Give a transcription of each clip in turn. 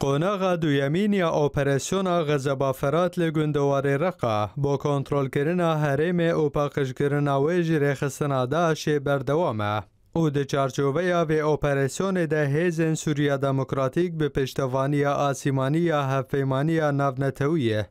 یا قۆناغا دویەمینیا ئۆپەرسیۆنا غەزەبافەرات لە گوندەوارێ ڕقا بۆ کۆنتترۆلکردنا هەرێمێ ئۆپاقشکردنا وێژی ڕێخستناداشێ بەردەوامە. او د چارچوبه به اپریسیون ده هیزن سوریا دموکراتیک به پشتوانی آسیمانی هفیمانی نونتویه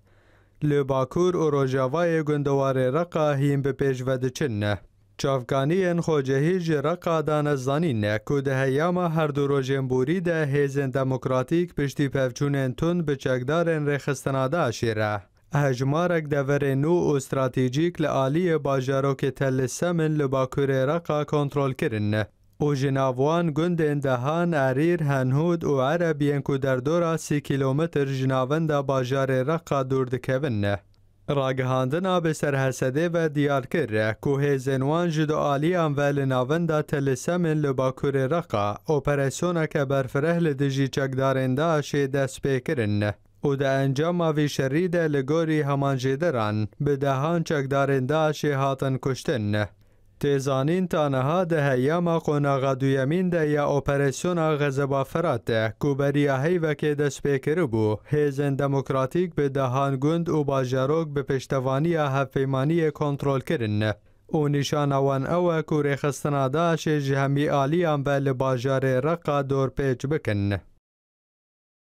لباکور و روژاوای گندوار رقا هیم به پیشوه چنه چافگانیین خوجهی جرا دان زانی نکو ده یاما هر دو رو جنبوری ده هیزن دموکراتیک پشتی پفچونن تون بچکدارن رخستناده اشیره. هجمارک دور نو و استراتیجیک لعالی باجارو که تل سمن لباکور رقا کنترل کردن او جناوان گند اندهان عریر هنهود و عربین که در دورا سی کیلومتر جناوان د باجار رقا دورد کبن. راگهاندنا به سرحسده و دیار کرده کوه زنوان جدو آلیان و لناوند تلسم لباکور رقا اپریسونه که برفره لدجی چکدارنده دا شه دست پیکرن و دا انجام وی شریده لگوری همان جدران به دهان چکدارنده دا شه هاتن کشتن تیزانین ها ده هیام قناغ دویمین ده یا اپریسیون آغاز با فرات کوبریه هی وکی ده سپیکر بو هیزن دموکراتیک به دهان گند و باجاروک به پشتوانی هفیمانی کنترل کرن و نشان اوان اوه کوری خستنا داشه جهمی آلی هم به لباجار رقا دور پیچ بکن.